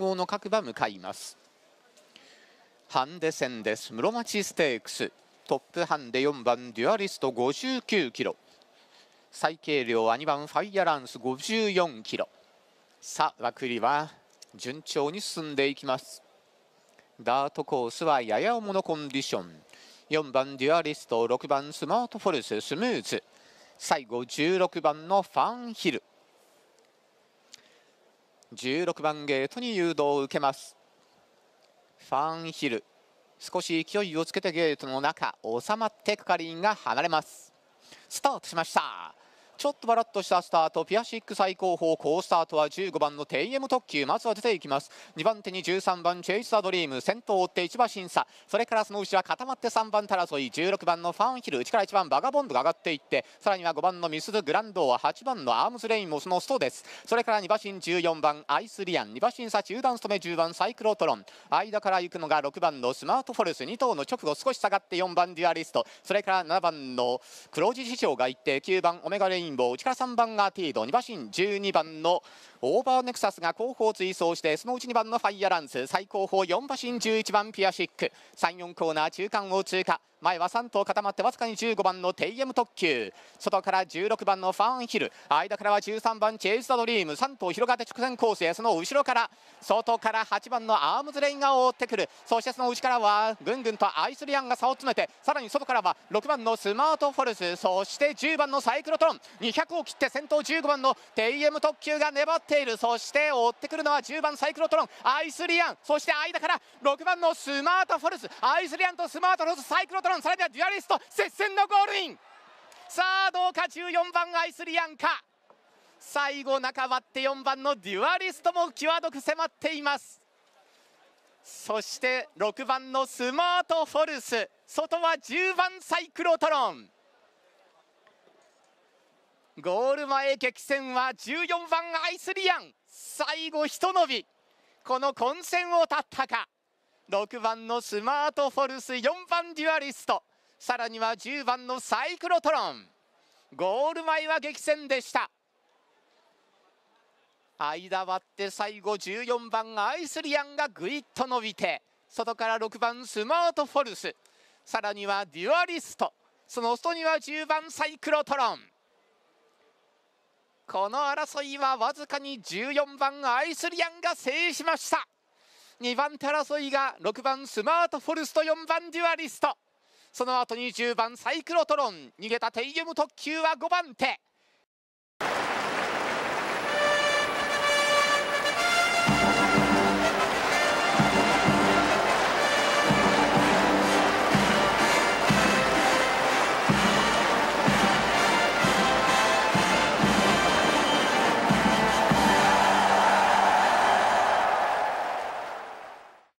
号の各馬向かいますハンデ戦です室町ステークストップハンデ4番デュアリスト59キロ最軽量は2番ファイアランス54キロさあ枠入りは順調に進んでいきますダートコースはやや重のコンディション4番デュアリスト6番スマートフォルススムーズ最後16番のファンヒル16番ゲートに誘導を受けますファンヒル少し勢いをつけてゲートの中収まってカカリンが離れますスタートしましたちょっとバラッとしたスタートピアシック最高峰好スタートは15番のテイエム特急まずは出ていきます2番手に13番チェイス・アドリーム先頭を追って1馬審査それからその後ろは固まって3番タラソイ16番のファンヒル内から1番バガボンドが上がっていってさらには5番のミスズ・グランドは8番のアームズ・レインもそのストですそれから2馬審14番アイス・リアン2馬審査中段務め10番サイクロトロン間から行くのが6番のスマートフォルス2頭の直後少し下がって4番デュアリストそれから7番の黒字師匠が行って9番オメガレインインボー内から3番アーティード2馬身12番のオーバーネクサスが後方追走してそのうち2番のファイアランス最後方4馬身11番ピアシック34コーナー中間を通過前は3頭固まってわずかに15番のテイエム特急外から16番のファンヒル間からは13番チェイス・ザ・ドリーム3頭広がって直線コースへその後ろから外から8番のアームズレインが覆ってくるそしてその内からはぐんぐんとアイスリアンが差を詰めてさらに外からは6番のスマートフォルスそして10番のサイクロトロン200を切って先頭15番のデイエム特急が粘っているそして追ってくるのは10番サイクロトロンアイスリアンそして間から6番のスマートフォルスアイスリアンとスマートフォルスサイクロトロンさらにはデュアリスト接戦のゴールインさあどうか14番アイスリアンか最後中割って4番のデュアリストも際どく迫っていますそして6番のスマートフォルス外は10番サイクロトロンゴール前激戦は14番アイスリアン最後ひと伸びこの混戦を立ったか6番のスマートフォルス4番デュアリストさらには10番のサイクロトロンゴール前は激戦でした間割って最後14番アイスリアンがぐいっと伸びて外から6番スマートフォルスさらにはデュアリストその外には10番サイクロトロンこの争いはわずかに14番アイスリアンが制しました2番手争いが6番スマートフォルスト4番デュアリストその後に10番サイクロトロン逃げたテイエム特急は5番手